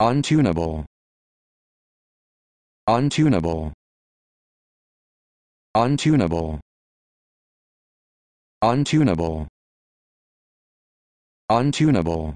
untunable untunable untunable untunable untunable